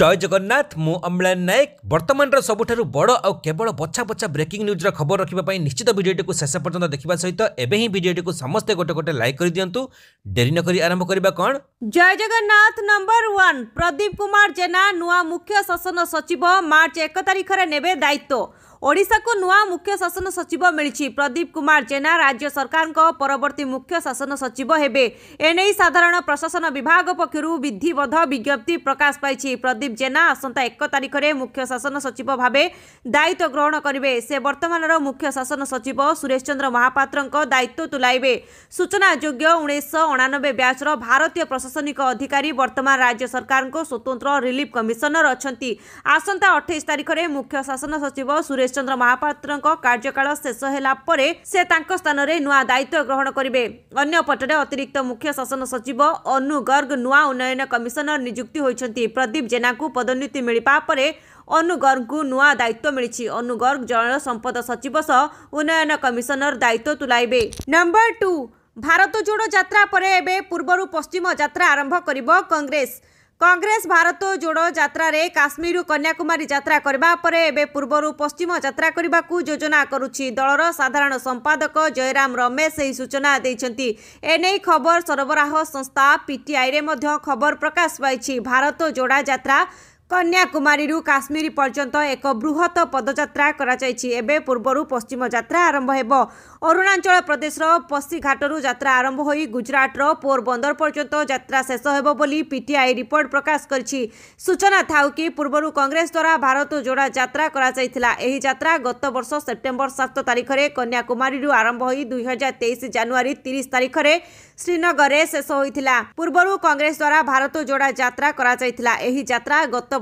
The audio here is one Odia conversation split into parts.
জয় জগন্নাଥ ମୁଁ ଅମ୍ଳାନ ନାୟକ ବର୍ତ୍ତମାନର ସବୁଠାରୁ ବଡ଼ ଆଉ କେବଳ ବଛା ବଛା ବ୍ରେକିଂ ନ୍ୟୁଜ୍ର ଖବର ରଖିବା ପାଇଁ ନିଶ୍ଚିତ ଭିଡ଼ିଓଟିକୁ ଶେଷ ପର୍ଯ୍ୟନ୍ତ ଦେଖିବା ସହିତ ଏବେ ହିଁ ଭିଡ଼ିଓଟିକୁ ସମସ୍ତେ ଗୋଟେ ଗୋଟେ ଲାଇକ୍ କରିଦିଅନ୍ତୁ ଡେରି ନକରି ଆରମ୍ଭ କରିବା କ'ଣ ଜୟ ଜଗନ୍ନାଥ ନମ୍ବର ୱାନ୍ ପ୍ରଦୀପ କୁମାର ଜେନା ନୂଆ ମୁଖ୍ୟ ଶାସନ ସଚିବ ମାର୍ଚ୍ଚ ଏକ ତାରିଖରେ ନେବେ ଦାୟିତ୍ୱ ओडा को नुआ मुख्य शासन सचिव मिली प्रदीप कुमार जेना राज्य सरकार परवर्ती मुख्य शासन सचिव हे एने साधारण प्रशासन विभाग पक्षर विधिवध विज्ञप्ति प्रकाश पाई प्रदीप जेना आसंता एक तारीख में मुख्य शासन सचिव भाव दायित्व ग्रहण करेंगे से बर्तमान मुख्य शासन सचिव सुरेश चंद्र महापात्र दायित्व तुलाइए सूचना योग्य उन्नीस अणानबे ब्याचर भारतीय प्रशासनिक अधिकारी बर्तमान राज्य सरकार को स्वतंत्र रिलीफ कमिशनर अच्छा आसंता अठाई तारीख में मुख्य शासन सचिव सुरेश ହରିଶ ଚନ୍ଦ୍ର ମହାପାତ୍ରଙ୍କ କାର୍ଯ୍ୟକାଳ ଶେଷ ହେଲା ପରେ ସେ ତାଙ୍କ ସ୍ଥାନରେ ନୂଆ ଦାୟିତ୍ୱ ଗ୍ରହଣ କରିବେ ଅନ୍ୟପଟରେ ଅତିରିକ୍ତ ମୁଖ୍ୟ ଶାସନ ସଚିବ ଅନୁ ଗର୍ଗ ନୂଆ ଉନ୍ନୟନ କମିଶନର ନିଯୁକ୍ତି ହୋଇଛନ୍ତି ପ୍ରଦୀପ ଜେନାଙ୍କୁ ପଦୋନ୍ନତି ମିଳିବା ପରେ ଅନୁ ଗର୍ଗଙ୍କୁ ନୂଆ ଦାୟିତ୍ୱ ମିଳିଛି ଅନୁ ଗର୍ଗ ଜଳ ସମ୍ପଦ ସଚିବ ସହ ଉନ୍ନୟନ କମିଶନର ଦାୟିତ୍ୱ ତୁଲାଇବେ ନମ୍ବର ଟୁ ଭାରତ ଯୋଡ଼ ଯାତ୍ରା ପରେ ଏବେ ପୂର୍ବରୁ ପଶ୍ଚିମ ଯାତ୍ରା ଆରମ୍ଭ କରିବ କଂଗ୍ରେସ କଂଗ୍ରେସ ଭାରତ ଯୋଡ଼ ଯାତ୍ରାରେ କାଶ୍ମୀର କନ୍ୟାକୁମାରୀ ଯାତ୍ରା କରିବା ପରେ ଏବେ ପୂର୍ବରୁ ପଶ୍ଚିମ ଯାତ୍ରା କରିବାକୁ ଯୋଜନା କରୁଛି ଦଳର ସାଧାରଣ ସମ୍ପାଦକ ଜୟରାମ ରମେଶ ଏହି ସୂଚନା ଦେଇଛନ୍ତି ଏନେଇ ଖବର ସରବରାହ ସଂସ୍ଥା ପିଟିଆଇରେ ମଧ୍ୟ ଖବର ପ୍ରକାଶ ପାଇଛି ଭାରତ ଯୋଡ଼ା ଯାତ୍ରା କନ୍ୟାକୁମାରୀରୁ କାଶ୍ମୀର ପର୍ଯ୍ୟନ୍ତ ଏକ ବୃହତ ପଦଯାତ୍ରା କରାଯାଇଛି ଏବେ ପୂର୍ବରୁ ପଶ୍ଚିମ ଯାତ୍ରା ଆରମ୍ଭ ହେବ ଅରୁଣାଚଳ ପ୍ରଦେଶର ପଶିଘାଟରୁ ଯାତ୍ରା ଆରମ୍ଭ ହୋଇ ଗୁଜରାଟର ପୋରବନ୍ଦର ପର୍ଯ୍ୟନ୍ତ ଯାତ୍ରା ଶେଷ ହେବ ବୋଲି ପିଟିଆଇ ରିପୋର୍ଟ ପ୍ରକାଶ କରିଛି ସୂଚନା ଥାଉ କି ପୂର୍ବରୁ କଂଗ୍ରେସ ଦ୍ୱାରା ଭାରତ ଯୋଡ଼ା ଯାତ୍ରା କରାଯାଇଥିଲା ଏହି ଯାତ୍ରା ଗତବର୍ଷ ସେପ୍ଟେମ୍ବର ସାତ ତାରିଖରେ କନ୍ୟାକୁମାରୀରୁ ଆରମ୍ଭ ହୋଇ ଦୁଇହଜାର ତେଇଶ ଜାନୁଆରୀ ତିରିଶ ତାରିଖରେ ଶ୍ରୀନଗରରେ ଶେଷ ହୋଇଥିଲା ପୂର୍ବରୁ କଂଗ୍ରେସ ଦ୍ୱାରା ଭାରତ ଯୋଡ଼ା ଯାତ୍ରା କରାଯାଇଥିଲା ଏହି ଯାତ୍ରା ଗତ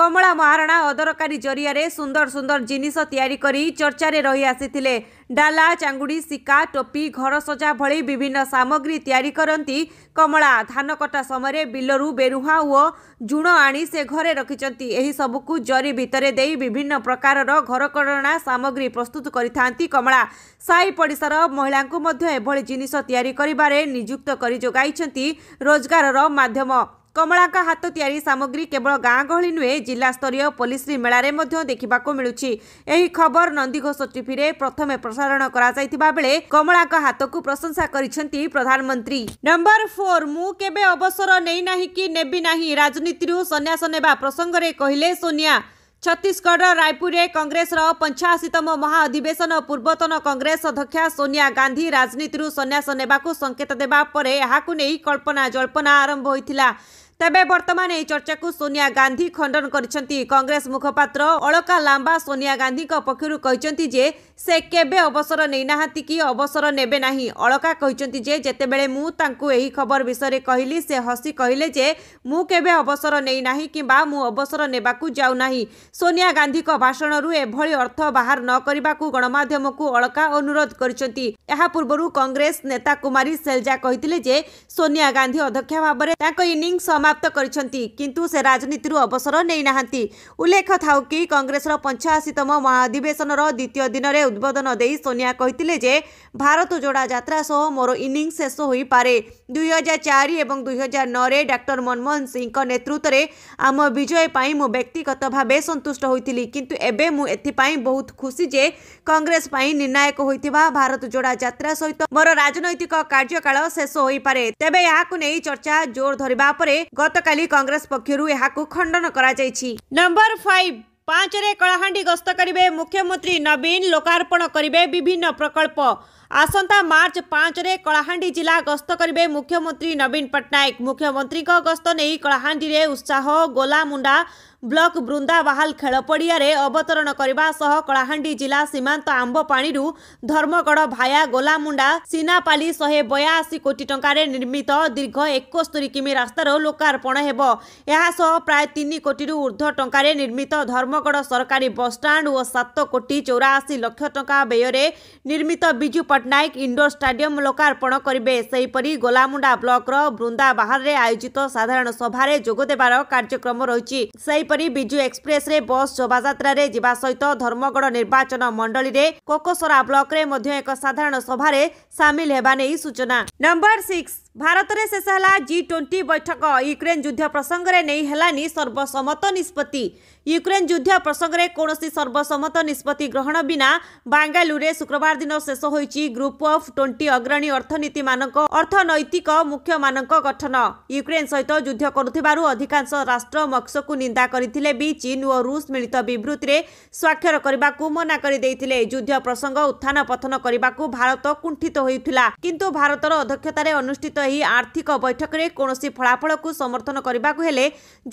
କମଳା ମହାରଣା ଅଦରକାରୀ ଜରିଆରେ ସୁନ୍ଦର ସୁନ୍ଦର ଜିନିଷ ତିଆରି କରି ଚର୍ଚ୍ଚାରେ ରହିଆସିଥିଲେ ଡାଲା ଚାଙ୍ଗୁଡ଼ି ସିକା ଟୋପି ଘର ସଜା ଭଳି ବିଭିନ୍ନ ସାମଗ୍ରୀ ତିଆରି କରନ୍ତି କମଳା ଧାନକଟା ସମୟରେ ବିଲରୁ ବେରୁହା ଓ ଜୁଣ ଆଣି ସେ ଘରେ ରଖିଛନ୍ତି ଏହି ସବୁକୁ ଜରି ଭିତରେ ଦେଇ ବିଭିନ୍ନ ପ୍ରକାରର ଘରକରଣା ସାମଗ୍ରୀ ପ୍ରସ୍ତୁତ କରିଥାନ୍ତି କମଳା ସାହି ପଡ଼ିଶାର ମହିଳାଙ୍କୁ ମଧ୍ୟ ଏଭଳି ଜିନିଷ ତିଆରି କରିବାରେ ନିଯୁକ୍ତ କରି ଯୋଗାଇଛନ୍ତି ରୋଜଗାରର ମାଧ୍ୟମ କମଳାଙ୍କ ହାତ ତିଆରି ସାମଗ୍ରୀ କେବଳ ଗାଁ ଗହଳି ନୁହେଁ ଜିଲ୍ଲାସ୍ତରୀୟ ପଲିଶ୍ରୀ ମେଳାରେ ମଧ୍ୟ ଦେଖିବାକୁ ମିଳୁଛି ଏହି ଖବର ନନ୍ଦିଘୋଷ ଟିଭିରେ ପ୍ରଥମେ ପ୍ରସାରଣ କରାଯାଇଥିବା ବେଳେ କମଳାଙ୍କ ହାତକୁ ପ୍ରଶଂସା କରିଛନ୍ତି ପ୍ରଧାନମନ୍ତ୍ରୀ ନମ୍ବର ଫୋର୍ ମୁଁ କେବେ ଅବସର ନେଇନାହିଁ କି ନେବି ନାହିଁ ରାଜନୀତିରୁ ସନ୍ନ୍ୟାସ ନେବା ପ୍ରସଙ୍ଗରେ କହିଲେ ସୋନିଆ ଛତିଶଗଡ଼ର ରାୟପୁରରେ କଂଗ୍ରେସର ପଞ୍ଚାଅଶୀତମ ମହାଅଧିବେଶନ ପୂର୍ବତନ କଂଗ୍ରେସ ଅଧ୍ୟକ୍ଷା ସୋନିଆ ଗାନ୍ଧୀ ରାଜନୀତିରୁ ସନ୍ନ୍ୟାସ ନେବାକୁ ସଙ୍କେତ ଦେବା ପରେ ଏହାକୁ ନେଇ କଳ୍ପନା ଜଳ୍ପନା ଆରମ୍ଭ ହୋଇଥିଲା তেবে বর্তমানে এই চর্চা সোনিয়া গান্ধী খণ্ডন করেছেন কংগ্রেস মুখপাত্র অলকা লাম্বা সোনিয়া গান্ধী পক্ষর যে সে কেবে অবসর নেই না কি অবসর নেবে না অলকা কিন্তু যে যেতবে তাঁকু এই খবর বিষয়ে কহিলি সে হসি কহিলে যে মু কেবে অবসর নেই না কিংবা মু অবসর নেবাকু যাও না সোনিয়া গান্ধী ভাষণ এভাবে অর্থ বাহার নকরিবাকু গণমাধ্যমকু অলকা অনুরোধ করেছেন পূর্বরু কংগ্রেস নেতা কুমারী সেলজা কহিলে যে সোনিয়া গান্ধী অধ্যক্ষা ভাবে তাঁক ইনিংস সমাপ্ত સમાપ્ત କରିଛନ୍ତି କିନ୍ତୁ ସେ ରାଜନୀତିରୁ ଅବସର ନେଇନାହାନ୍ତି ଉଲ୍ଲେଖ ଥାଉ କି କଂଗ୍ରେସର કંગ્રેસર પંચાશીતમ મહાધિવેશનર દ્વિતીય દિનરે ઉદબોધન દઈ સોનિયા કહીଥିଲେ જે ભારત જોડા જાત્રા સહ મોર ઇનિંગ શેષ ହୋଇପାରେ ଦୁଇହଜାର ଚାରି ଏବଂ ଦୁଇହଜାର ନଅରେ ଡାକ୍ତର ମନମୋହନ ସିଂଙ୍କ ନେତୃତ୍ୱରେ ଆମ ବିଜୟ ପାଇଁ ମୁଁ ବ୍ୟକ୍ତିଗତ ଭାବେ ସନ୍ତୁଷ୍ଟ ହୋଇଥିଲି କିନ୍ତୁ ଏବେ ମୁଁ ଏଥିପାଇଁ ବହୁତ ଖୁସି ଯେ କଂଗ୍ରେସ ପାଇଁ ନିର୍ଣ୍ଣାୟକ ହୋଇଥିବା ଭାରତ ଯୋଡ଼ା ଯାତ୍ରା ସହିତ ମୋର ରାଜନୈତିକ କାର୍ଯ୍ୟକାଳ ଶେଷ ହୋଇପାରେ ତେବେ ଏହାକୁ ନେଇ ଚର୍ଚ୍ଚା ଜୋର ଧରିବା ପରେ ଗତକାଲି କଂଗ୍ରେସ ପକ୍ଷରୁ ଏହାକୁ ଖଣ୍ଡନ କରାଯାଇଛି ନମ୍ବର ଫାଇଭ ପାଞ୍ଚରେ କଳାହାଣ୍ଡି ଗସ୍ତ କରିବେ ମୁଖ୍ୟମନ୍ତ୍ରୀ ନବୀନ ଲୋକାର୍ପଣ କରିବେ ବିଭିନ୍ନ ପ୍ରକଳ୍ପ ଆସନ୍ତା ମାର୍ଚ୍ଚ ପାଞ୍ଚରେ କଳାହାଣ୍ଡି ଜିଲ୍ଲା ଗସ୍ତ କରିବେ ମୁଖ୍ୟମନ୍ତ୍ରୀ ନବୀନ ପଟ୍ଟନାୟକ ମୁଖ୍ୟମନ୍ତ୍ରୀଙ୍କ ଗସ୍ତ ନେଇ କଳାହାଣ୍ଡିରେ ଉତ୍ସାହ ଗୋଲାମୁଣ୍ଡା ବ୍ଲକ ବୃନ୍ଦାବାହାଲ ଖେଳ ପଡ଼ିଆରେ ଅବତରଣ କରିବା ସହ କଳାହାଣ୍ଡି ଜିଲ୍ଲା ସୀମାନ୍ତ ଆମ୍ବପାଣିରୁ ଧର୍ମଗଡ଼ ଭାୟା ଗୋଲାମୁଣ୍ଡା ସିନାପାଲି ଶହେ ବୟାଅଶୀ କୋଟି ଟଙ୍କାରେ ନିର୍ମିତ ଦୀର୍ଘ ଏକସ୍ତରୀ କିମି ରାସ୍ତାର ଲୋକାର୍ପଣ ହେବ ଏହା ସହ ପ୍ରାୟ ତିନି କୋଟିରୁ ଉର୍ଦ୍ଧ୍ୱ ଟଙ୍କାରେ ନିର୍ମିତ ଧର୍ମଗଡ଼ ସରକାରୀ ବସ୍ଷ୍ଟାଣ୍ଡ ଓ ସାତ କୋଟି ଚଉରାଅଶୀ ଲକ୍ଷ ଟଙ୍କା ବ୍ୟୟରେ ନିର୍ମିତ Biju Patnaik indoor stadium Golamunda block र बृन्दा बाह्र आयोजित साधारण सभ्य विजु एक्सप्रेस रोभाजत्रा सहित धर्मगढ निर्वाचन मण्डली कोकसरा ब्लक साधारण सभाम साम सूचना नम्बर रे भारतले शेष्वेन्टी बैठक युक्रेन जुद्ध प्रसङ्गले सर्वसम्मत निष्पत्ति ୟୁକ୍ରେନ୍ ଯୁଦ୍ଧ ପ୍ରସଙ୍ଗରେ କୌଣସି ସର୍ବସମ୍ମତ ନିଷ୍ପତ୍ତି ଗ୍ରହଣ ବିନା ବାଙ୍ଗାଲୁରୁରେ ଶୁକ୍ରବାର ଦିନ ଶେଷ ହୋଇଛି ଗ୍ରୁପ୍ ଅଫ୍ ଟ୍ୱେଣ୍ଟି ଅଗ୍ରଣୀ ଅର୍ଥନୀତିମାନଙ୍କ ଅର୍ଥନୈତିକ ମୁଖ୍ୟମାନଙ୍କ ଗଠନ ୟୁକ୍ରେନ୍ ସହିତ ଯୁଦ୍ଧ କରୁଥିବାରୁ ଅଧିକାଂଶ ରାଷ୍ଟ୍ର ମକ୍ସକୁ ନିନ୍ଦା କରିଥିଲେ ବି ଚୀନ୍ ଓ ରୁଷ ମିଳିତ ବିବୃତ୍ତିରେ ସ୍ୱାକ୍ଷର କରିବାକୁ ମନା କରିଦେଇଥିଲେ ଯୁଦ୍ଧ ପ୍ରସଙ୍ଗ ଉତ୍ଥାନ ପଥନ କରିବାକୁ ଭାରତ କୁଣ୍ଠିତ ହୋଇଥିଲା କିନ୍ତୁ ଭାରତର ଅଧ୍ୟକ୍ଷତାରେ ଅନୁଷ୍ଠିତ ଏହି ଆର୍ଥିକ ବୈଠକରେ କୌଣସି ଫଳାଫଳକୁ ସମର୍ଥନ କରିବାକୁ ହେଲେ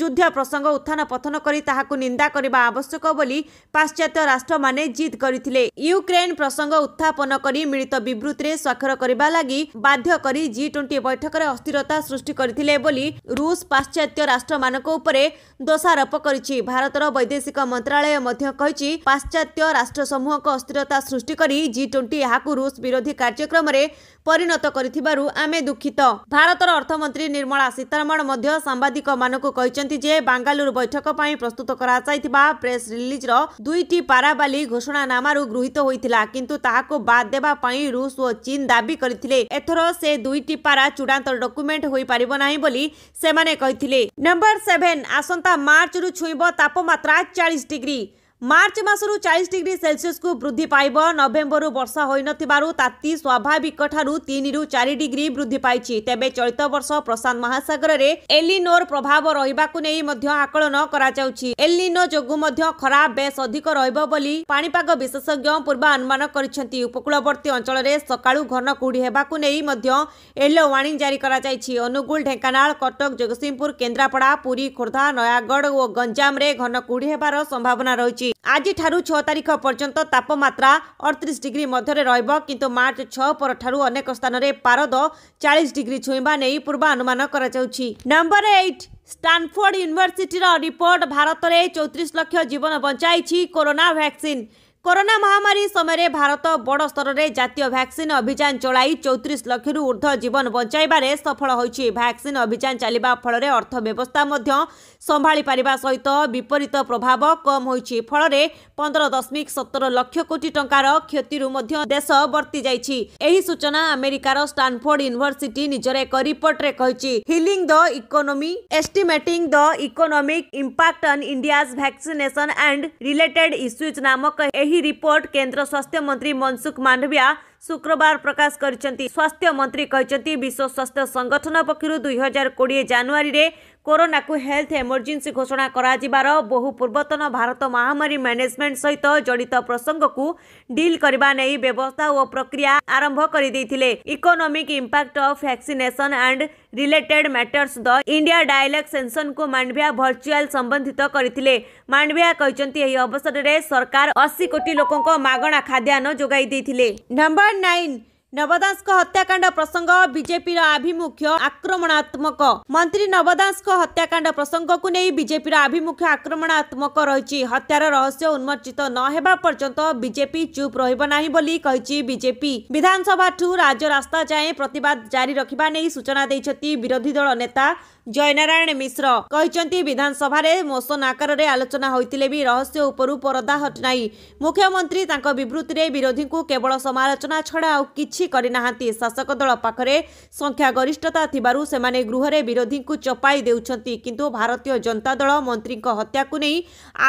ଯୁଦ୍ଧ ପ୍ରସଙ୍ଗ ଉତ୍ଥାନ ପଥନ କରି ତାହାକୁ ନିନ୍ଦା କରିବା ଆବଶ୍ୟକ ବୋଲି ପାଶ୍ଚାତ୍ୟ ରାଷ୍ଟ୍ରମାନେ ଜିଦ୍ କରିଥିଲେ ୟୁକ୍ରେନ୍ ପ୍ରସଙ୍ଗ ଉତ୍ଥାପନ କରି ମିଳିତ ବିବୃତ୍ତିରେ ସ୍ୱାକ୍ଷର କରିବା ଲାଗି ବାଧ୍ୟ କରି ଜି ଟ୍ୱେଣ୍ଟି ବୈଠକରେ ଅସ୍ଥିରତା ସୃଷ୍ଟି କରିଥିଲେ ବୋଲି ରୁଷ ପାଶ୍ଚାତ୍ୟ ରାଷ୍ଟ୍ରମାନଙ୍କ ଉପରେ ଦୋଷାରୋପ କରିଛି ଭାରତର ବୈଦେଶିକ ମନ୍ତ୍ରଣାଳୟ ମଧ୍ୟ କହିଛି ପାଶ୍ଚାତ୍ୟ ରାଷ୍ଟ୍ର ସମୂହଙ୍କ ଅସ୍ଥିରତା ସୃଷ୍ଟି କରି ଜି ଟ୍ୱେଣ୍ଟି ଏହାକୁ ରୁଷ ବିରୋଧୀ କାର୍ଯ୍ୟକ୍ରମରେ ପରିଣତ କରିଥିବାରୁ ଆମେ ଦୁଃଖିତ ଭାରତର ଅର୍ଥମନ୍ତ୍ରୀ ନିର୍ମଳା ସୀତାରମଣ ମଧ୍ୟ ସାମ୍ବାଦିକମାନଙ୍କୁ କହିଛନ୍ତି ଯେ ବାଙ୍ଗାଲୁରୁ ବୈଠକ ପାଇଁ ପ୍ରସ୍ତୁତ କରାଯାଇଥିବା ପ୍ରେସ୍ ରିଲିଜ୍ର ଦୁଇଟି ପାରା ବାଲି ଘୋଷଣାନାମାରୁ ଗୃହୀତ ହୋଇଥିଲା କିନ୍ତୁ ତାହାକୁ ବାଦ୍ ଦେବା ପାଇଁ ରୁଷ ଓ ଚୀନ୍ ଦାବି କରିଥିଲେ ଏଥର ସେ ଦୁଇଟି ପାରା ଚୂଡ଼ାନ୍ତ ଡକୁମେଣ୍ଟ ହୋଇପାରିବ ନାହିଁ ବୋଲି ସେମାନେ କହିଥିଲେ ନମ୍ବର ସେଭେନ୍ ଆସନ୍ତା ମାର୍ଚ୍ଚରୁ ଛୁଇଁବ ତାପମାତ୍ରା ଚାଳିଶ ଡିଗ୍ରୀ ମାର୍ଚ୍ଚ ମାସରୁ ଚାଳିଶ ଡିଗ୍ରୀ ସେଲସିୟସ୍କୁ ବୃଦ୍ଧି ପାଇବ ନଭେମ୍ବରରୁ ବର୍ଷା ହୋଇନଥିବାରୁ ତାତି ସ୍ୱାଭାବିକଠାରୁ ତିନିରୁ ଚାରି ଡିଗ୍ରୀ ବୃଦ୍ଧି ପାଇଛି ତେବେ ଚଳିତ ବର୍ଷ ପ୍ରଶାନ୍ତ ମହାସାଗରରେ ଏଲିନୋର ପ୍ରଭାବ ରହିବାକୁ ନେଇ ମଧ୍ୟ ଆକଳନ କରାଯାଉଛି ଏଲିନୋ ଯୋଗୁଁ ମଧ୍ୟ ଖରା ବେଶ୍ ଅଧିକ ରହିବ ବୋଲି ପାଣିପାଗ ବିଶେଷଜ୍ଞ ପୂର୍ବାନୁମାନ କରିଛନ୍ତି ଉପକୂଳବର୍ତ୍ତୀ ଅଞ୍ଚଳରେ ସକାଳୁ ଘନ କୁହୁଡ଼ି ହେବାକୁ ନେଇ ମଧ୍ୟ ୟେଲୋ ୱାର୍ଣ୍ଣିଂ ଜାରି କରାଯାଇଛି ଅନୁଗୁଳ ଢେଙ୍କାନାଳ କଟକ ଜଗତସିଂହପୁର କେନ୍ଦ୍ରାପଡ଼ା ପୁରୀ ଖୋର୍ଦ୍ଧା ନୟାଗଡ଼ ଓ ଗଞ୍ଜାମରେ ଘନ କୁହୁଡ଼ି ହେବାର ସମ୍ଭାବନା ରହିଛି আজিঠার ছ তারিখ পর্যন্ত তাপমাত্রা অড়তিশ ডিগ্রি মধ্যে রহব কিন্তু মার্চ ছপরঠার অনেক স্থানের পারদ চাশ ডিগ্রি ছুঁবা নেই পূর্বানুমান করা নম্বর এইট স্টানফোর্ড ইউনিভর্সিটির রিপোর্ট ভারতের চৌত্রিশ লক্ষ জীবন বঞ্চাইছি করোনা ভ্যাকসিন କରୋନା ମହାମାରୀ ସମୟରେ ଭାରତ ବଡ଼ ସ୍ତରରେ ଜାତୀୟ ଭ୍ୟାକ୍ସିନ୍ ଅଭିଯାନ ଚଳାଇ ଚୌତିରିଶ ଲକ୍ଷରୁ ଉର୍ଦ୍ଧ୍ୱ ଜୀବନ ବଞ୍ଚାଇବାରେ ସଫଳ ହୋଇଛି ଭ୍ୟାକ୍ସିନ୍ ଅଭିଯାନ ଚାଲିବା ଫଳରେ ଅର୍ଥବ୍ୟବସ୍ଥା ମଧ୍ୟ ସମ୍ଭାଳି ପାରିବା ସହିତ ବିପରୀତ ପ୍ରଭାବ କମ୍ ହୋଇଛି ଫଳରେ ପନ୍ଦର ଦଶମିକ ସତର ଲକ୍ଷ କୋଟି ଟଙ୍କାର କ୍ଷତିରୁ ମଧ୍ୟ ଦେଶ ବର୍ତ୍ତି ଯାଇଛି ଏହି ସୂଚନା ଆମେରିକାର ଷ୍ଟାନଫୋର୍ଡ ୟୁନିଭର୍ସିଟି ନିଜର ଏକ ରିପୋର୍ଟରେ କହିଛି healing the economy estimating the economic impact on India vaccination and related issues ନାମକ ଏହି रिपोर्ट केंद्र स्वास्थ्य मंत्री मनसुख मांडविया শুক্রবার প্রকাশ করেছেন স্বাস্থ্যমন্ত্রী কিন্তু বিশ্ব স্বাস্থ্য সংগঠন পক্ষর দুই হাজার কোড়িয়ে জানুয়ারি কোরোনাকু হেলথ এমর্জেন্সি ঘোষণা করাযার বহু পূর্বতন ভারত মহামারী ম্যানেজমেন্ট সহিত জড়িত প্রসঙ্গকু ডিল করা নেই ব্যবস্থা ও প্রক্রিয়া আরম্ভ করে দিয়ে economic impact of vaccination and related matters the India dialogue সেনসনকু মান্ডভিয়া ভর্চুয়াল সম্বন্ধিত করে মান্ডভিয়া কিন্তু এই অবসরের সরকার অশী কোটি লোক মাগণা খাদ্যান্ন যোগাই দিয়ে নাম্বার 9 ନବଦାସଙ୍କ ହତ୍ୟାକାଣ୍ଡ ପ୍ରସଙ୍ଗ ବିଜେପିର ଆଭିମୁଖ୍ୟ ଆକ୍ରମଣାତ୍ମକ ମନ୍ତ୍ରୀ ନବଦାସଙ୍କ ହତ୍ୟାକାଣ୍ଡ ପ୍ରସଙ୍ଗକୁ ନେଇ ବିଜେପିର ଆଭିମୁଖ୍ୟ ଆକ୍ରମଣାତ୍ମକ ରହିଛି ହତ୍ୟାର ରହସ୍ୟ ଉନ୍ମୋଚିତ ନ ହେବା ପର୍ଯ୍ୟନ୍ତ ବିଜେପି ଚୁପ୍ ରହିବ ନାହିଁ ବୋଲି କହିଛି ବିଜେପି ବିଧାନସଭାଠୁ ରାଜ୍ୟ ରାସ୍ତା ଯାଏଁ ପ୍ରତିବାଦ ଜାରି ରଖିବା ନେଇ ସୂଚନା ଦେଇଛନ୍ତି ବିରୋଧୀ ଦଳ ନେତା ଜୟନାରାୟଣ ମିଶ୍ର କହିଛନ୍ତି ବିଧାନସଭାରେ ମୋସନ ଆକାରରେ ଆଲୋଚନା ହୋଇଥିଲେ ବି ରହସ୍ୟ ଉପରୁ ପରଦା ହଟ୍ ନାହିଁ ମୁଖ୍ୟମନ୍ତ୍ରୀ ତାଙ୍କ ବିବୃତ୍ତିରେ ବିରୋଧୀଙ୍କୁ କେବଳ ସମାଲୋଚନା ଛଡ଼ା ଆଉ କିଛି କିଛି କରିନାହାନ୍ତି ଶାସକ ଦଳ ପାଖରେ ସଂଖ୍ୟାଗରିଷ୍ଠତା ଥିବାରୁ ସେମାନେ ଗୃହରେ ବିରୋଧୀଙ୍କୁ ଚପାଇ ଦେଉଛନ୍ତି କିନ୍ତୁ ଭାରତୀୟ ଜନତା ଦଳ ମନ୍ତ୍ରୀଙ୍କ ହତ୍ୟାକୁ ନେଇ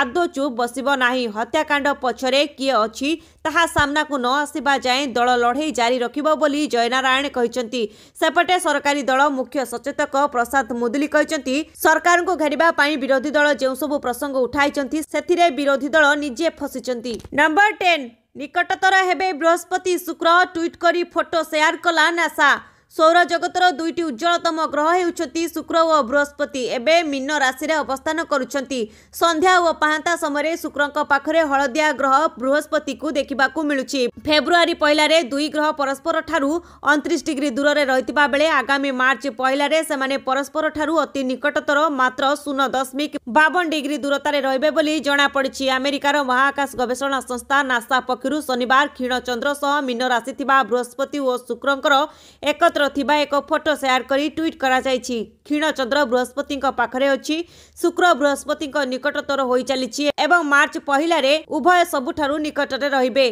ଆଦୌ ଚୁପ୍ ବସିବ ନାହିଁ ହତ୍ୟାକାଣ୍ଡ ପଛରେ କିଏ ଅଛି ତାହା ସାମ୍ନାକୁ ନ ଆସିବା ଯାଏଁ ଦଳ ଲଢ଼େଇ ଜାରି ରଖିବ ବୋଲି ଜୟନାରାୟଣ କହିଛନ୍ତି ସେପଟେ ସରକାରୀ ଦଳ ମୁଖ୍ୟ ସଚେତକ ପ୍ରଶାନ୍ତ ମୁଦୁଲି କହିଛନ୍ତି ସରକାରଙ୍କୁ ଘେରିବା ପାଇଁ ବିରୋଧୀ ଦଳ ଯେଉଁ ସବୁ ପ୍ରସଙ୍ଗ ଉଠାଇଛନ୍ତି ସେଥିରେ ବିରୋଧୀ ଦଳ ନିଜେ ଫସିଛନ୍ତି ନମ୍ବର ଟେନ୍ निकटतर हेर्नु बृहस्पति शुक्र ट्विट गरि फोटो शेयर कला नासा ସୌର ଜଗତର ଦୁଇଟି ଉଜ୍ଜଳତମ ଗ୍ରହ ହେଉଛନ୍ତି ଶୁକ୍ର ଓ ବୃହସ୍ପତି ଏବେ ମୀନ ରାଶିରେ ଅବସ୍ଥାନ କରୁଛନ୍ତି ସନ୍ଧ୍ୟା ଓ ପାହାନ୍ତା ସମୟରେ ଶୁକ୍ରଙ୍କ ପାଖରେ ହଳଦିଆ ଗ୍ରହ ବୃହସ୍ପତିକୁ ଦେଖିବାକୁ ମିଳୁଛି ଫେବୃଆରୀ ପହିଲାରେ ଦୁଇ ଗ୍ରହ ପରସ୍ପରଠାରୁ ଅଣତିରିଶ ଡିଗ୍ରୀ ଦୂରରେ ରହିଥିବା ବେଳେ ଆଗାମୀ ମାର୍ଚ୍ଚ ପହିଲାରେ ସେମାନେ ପରସ୍ପରଠାରୁ ଅତି ନିକଟତର ମାତ୍ର ଶୂନ ଦଶମିକ ବାବନ ଡିଗ୍ରୀ ଦୂରତାରେ ରହିବେ ବୋଲି ଜଣାପଡ଼ିଛି ଆମେରିକାର ମହାକାଶ ଗବେଷଣା ସଂସ୍ଥା ନାସା ପକ୍ଷରୁ ଶନିବାର କ୍ଷୀଣଚନ୍ଦ୍ର ସହ ମୀନ ରାଶି ଥିବା ବୃହସ୍ପତି ଓ ଶୁକ୍ରଙ୍କର ଏକତ୍ର ଚନ୍ଦ୍ର ଥିବା ଏକ ଫଟୋ ସେୟାର କରି ଟ୍ୱିଟ୍ କରାଯାଇଛି କ୍ଷୀଣ ଚନ୍ଦ୍ର ବୃହସ୍ପତିଙ୍କ ପାଖରେ ଅଛି ଶୁକ୍ର ବୃହସ୍ପତିଙ୍କ ନିକଟତର ହୋଇଚାଲିଛି ଏବଂ ମାର୍ଚ୍ଚ ପହିଲାରେ ଉଭୟ ସବୁଠାରୁ ନିକଟରେ ରହିବେ